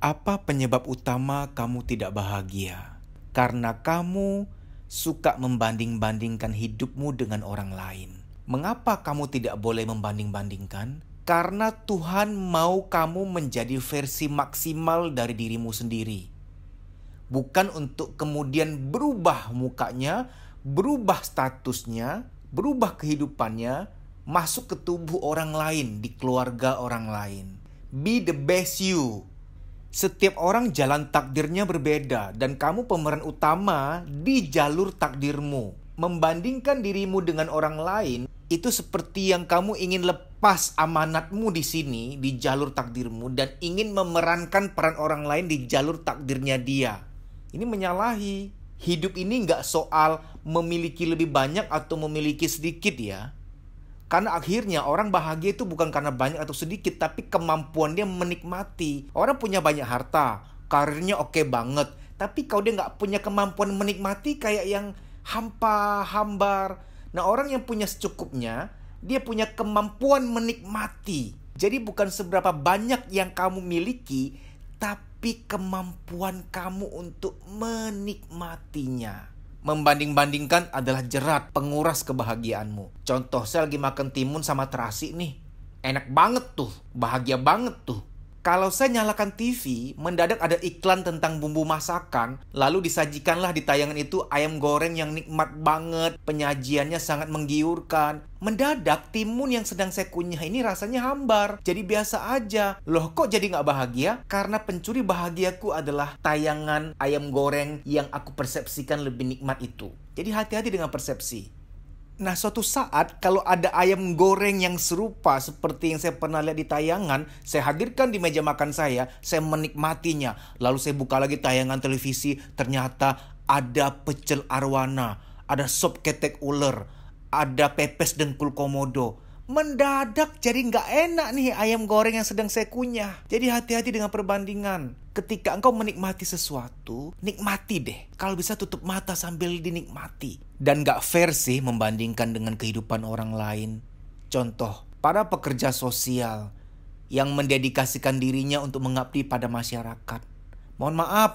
Apa penyebab utama kamu tidak bahagia? Karena kamu suka membanding-bandingkan hidupmu dengan orang lain. Mengapa kamu tidak boleh membanding-bandingkan? Karena Tuhan mau kamu menjadi versi maksimal dari dirimu sendiri. Bukan untuk kemudian berubah mukanya, berubah statusnya, berubah kehidupannya, masuk ke tubuh orang lain, di keluarga orang lain. Be the best you setiap orang jalan takdirnya berbeda dan kamu pemeran utama di jalur takdirmu. Membandingkan dirimu dengan orang lain itu seperti yang kamu ingin lepas amanatmu di sini di jalur takdirmu dan ingin memerankan peran orang lain di jalur takdirnya dia. Ini menyalahi. Hidup ini nggak soal memiliki lebih banyak atau memiliki sedikit ya karena akhirnya orang bahagia itu bukan karena banyak atau sedikit, tapi kemampuan dia menikmati. Orang punya banyak harta, karirnya oke okay banget, tapi kalau dia nggak punya kemampuan menikmati kayak yang hampa, hambar. Nah orang yang punya secukupnya, dia punya kemampuan menikmati. Jadi bukan seberapa banyak yang kamu miliki, tapi kemampuan kamu untuk menikmatinya. Membanding-bandingkan adalah jerat penguras kebahagiaanmu. Contoh saya lagi makan timun sama terasi nih. Enak banget tuh, bahagia banget tuh. Kalau saya nyalakan TV, mendadak ada iklan tentang bumbu masakan, lalu disajikanlah di tayangan itu ayam goreng yang nikmat banget, penyajiannya sangat menggiurkan. Mendadak timun yang sedang saya kunyah ini rasanya hambar, jadi biasa aja. Loh kok jadi nggak bahagia? Karena pencuri bahagiaku adalah tayangan ayam goreng yang aku persepsikan lebih nikmat itu. Jadi hati-hati dengan persepsi. Nah, suatu saat kalau ada ayam goreng yang serupa seperti yang saya pernah lihat di tayangan, saya hadirkan di meja makan saya, saya menikmatinya. Lalu saya buka lagi tayangan televisi, ternyata ada pecel arwana, ada sop ketek ular, ada pepes dengkul komodo mendadak jadi nggak enak nih ayam goreng yang sedang saya kunyah. Jadi hati-hati dengan perbandingan. Ketika engkau menikmati sesuatu, nikmati deh. Kalau bisa tutup mata sambil dinikmati. Dan nggak fair sih membandingkan dengan kehidupan orang lain. Contoh, para pekerja sosial yang mendedikasikan dirinya untuk mengabdi pada masyarakat. Mohon maaf,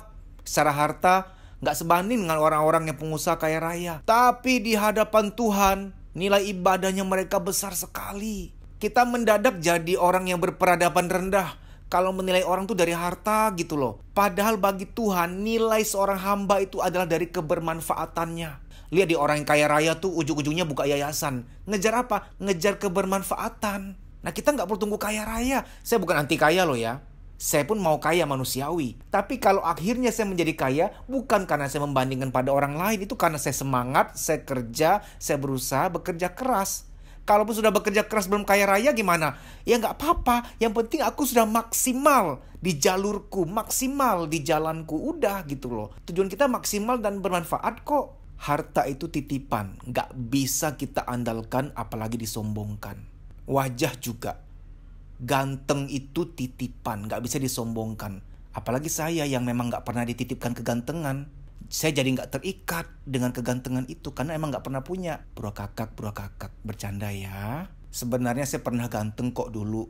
secara harta nggak sebanding dengan orang-orang yang pengusaha kaya raya. Tapi di hadapan Tuhan, Nilai ibadahnya mereka besar sekali. Kita mendadak jadi orang yang berperadaban rendah. Kalau menilai orang tuh dari harta gitu loh. Padahal bagi Tuhan nilai seorang hamba itu adalah dari kebermanfaatannya. Lihat di orang yang kaya raya tuh ujung-ujungnya buka yayasan. Ngejar apa? Ngejar kebermanfaatan. Nah kita nggak perlu tunggu kaya raya. Saya bukan anti kaya loh ya. Saya pun mau kaya manusiawi. Tapi kalau akhirnya saya menjadi kaya, bukan karena saya membandingkan pada orang lain. Itu karena saya semangat, saya kerja, saya berusaha bekerja keras. Kalaupun sudah bekerja keras belum kaya raya gimana? Ya nggak apa-apa. Yang penting aku sudah maksimal di jalurku, maksimal di jalanku. Udah gitu loh. Tujuan kita maksimal dan bermanfaat kok. Harta itu titipan. Nggak bisa kita andalkan apalagi disombongkan. Wajah juga ganteng itu titipan, nggak bisa disombongkan. Apalagi saya yang memang nggak pernah dititipkan kegantengan. Saya jadi nggak terikat dengan kegantengan itu karena emang nggak pernah punya. Bro kakak, bro kakak, bercanda ya. Sebenarnya saya pernah ganteng kok dulu.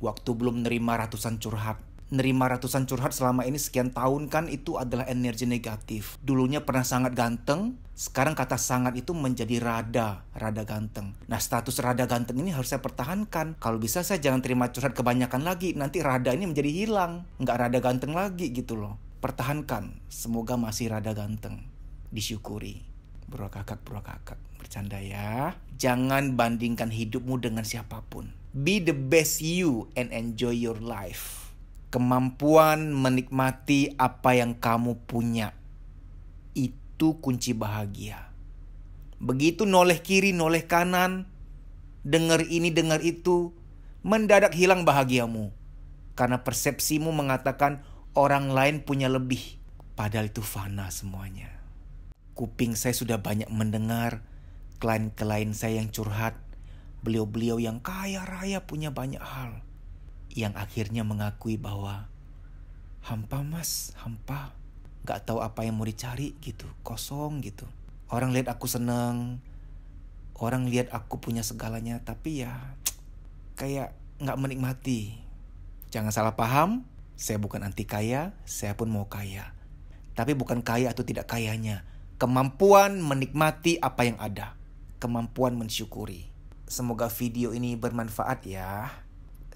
Waktu belum nerima ratusan curhat nerima ratusan curhat selama ini sekian tahun kan itu adalah energi negatif. Dulunya pernah sangat ganteng, sekarang kata sangat itu menjadi rada, rada ganteng. Nah status rada ganteng ini harus saya pertahankan. Kalau bisa saya jangan terima curhat kebanyakan lagi, nanti rada ini menjadi hilang. Nggak rada ganteng lagi gitu loh. Pertahankan, semoga masih rada ganteng. Disyukuri. Bro kakak, bro kakak. Bercanda ya. Jangan bandingkan hidupmu dengan siapapun. Be the best you and enjoy your life kemampuan menikmati apa yang kamu punya. Itu kunci bahagia. Begitu noleh kiri, noleh kanan, dengar ini, dengar itu, mendadak hilang bahagiamu. Karena persepsimu mengatakan orang lain punya lebih. Padahal itu fana semuanya. Kuping saya sudah banyak mendengar klien-klien saya yang curhat. Beliau-beliau yang kaya raya punya banyak hal yang akhirnya mengakui bahwa hampa mas, hampa. Gak tahu apa yang mau dicari gitu, kosong gitu. Orang lihat aku seneng, orang lihat aku punya segalanya, tapi ya kayak gak menikmati. Jangan salah paham, saya bukan anti kaya, saya pun mau kaya. Tapi bukan kaya atau tidak kayanya. Kemampuan menikmati apa yang ada. Kemampuan mensyukuri. Semoga video ini bermanfaat ya.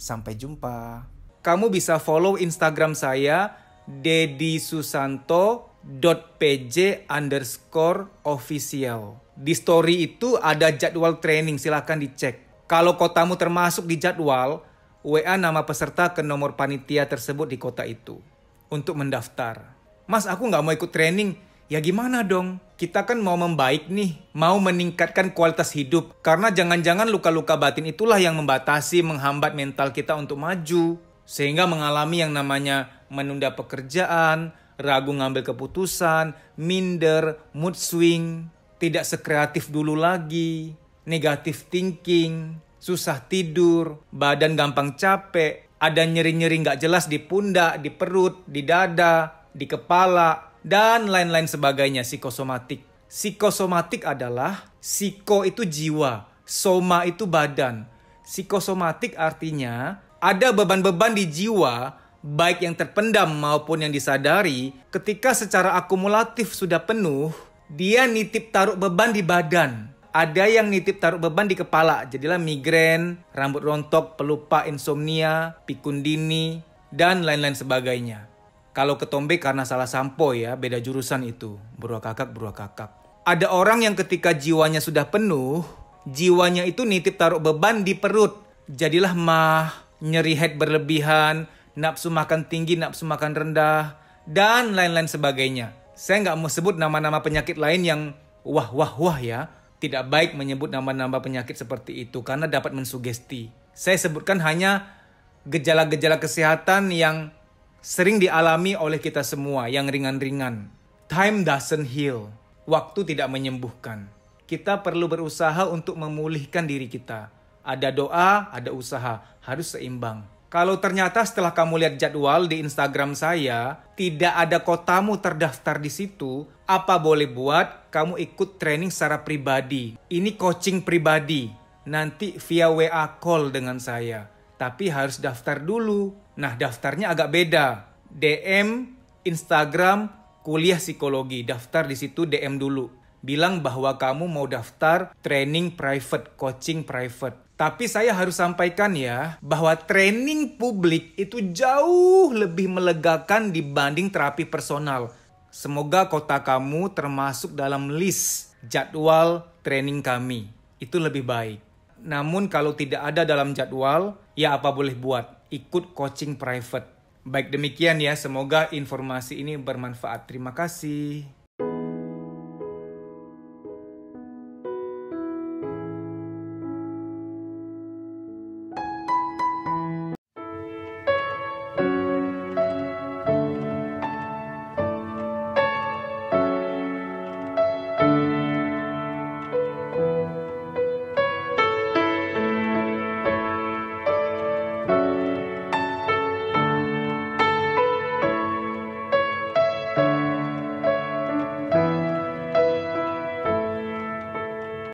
Sampai jumpa. Kamu bisa follow Instagram saya dedisusanto.pj underscore official. Di story itu ada jadwal training, silahkan dicek. Kalau kotamu termasuk di jadwal, WA nama peserta ke nomor panitia tersebut di kota itu untuk mendaftar. Mas, aku nggak mau ikut training ya gimana dong? Kita kan mau membaik nih, mau meningkatkan kualitas hidup. Karena jangan-jangan luka-luka batin itulah yang membatasi, menghambat mental kita untuk maju. Sehingga mengalami yang namanya menunda pekerjaan, ragu ngambil keputusan, minder, mood swing, tidak sekreatif dulu lagi, negatif thinking, susah tidur, badan gampang capek, ada nyeri-nyeri nggak jelas di pundak, di perut, di dada, di kepala, dan lain-lain sebagainya psikosomatik. Psikosomatik adalah psiko itu jiwa, soma itu badan. Psikosomatik artinya ada beban-beban di jiwa baik yang terpendam maupun yang disadari ketika secara akumulatif sudah penuh dia nitip taruh beban di badan. Ada yang nitip taruh beban di kepala, jadilah migrain, rambut rontok, pelupa, insomnia, pikun dini, dan lain-lain sebagainya. Kalau ketombe karena salah sampo ya, beda jurusan itu. Berua kakak, berua kakak. Ada orang yang ketika jiwanya sudah penuh, jiwanya itu nitip taruh beban di perut. Jadilah mah, nyeri head berlebihan, nafsu makan tinggi, nafsu makan rendah, dan lain-lain sebagainya. Saya nggak mau sebut nama-nama penyakit lain yang wah-wah-wah ya. Tidak baik menyebut nama-nama penyakit seperti itu karena dapat mensugesti. Saya sebutkan hanya gejala-gejala kesehatan yang sering dialami oleh kita semua yang ringan-ringan. Time doesn't heal. Waktu tidak menyembuhkan. Kita perlu berusaha untuk memulihkan diri kita. Ada doa, ada usaha, harus seimbang. Kalau ternyata setelah kamu lihat jadwal di Instagram saya, tidak ada kotamu terdaftar di situ, apa boleh buat kamu ikut training secara pribadi. Ini coaching pribadi, nanti via WA call dengan saya. Tapi harus daftar dulu. Nah, daftarnya agak beda. DM, Instagram, kuliah psikologi. Daftar di situ DM dulu. Bilang bahwa kamu mau daftar training private, coaching private. Tapi saya harus sampaikan ya, bahwa training publik itu jauh lebih melegakan dibanding terapi personal. Semoga kota kamu termasuk dalam list jadwal training kami. Itu lebih baik. Namun kalau tidak ada dalam jadwal, ya apa boleh buat ikut coaching private. Baik demikian ya, semoga informasi ini bermanfaat. Terima kasih.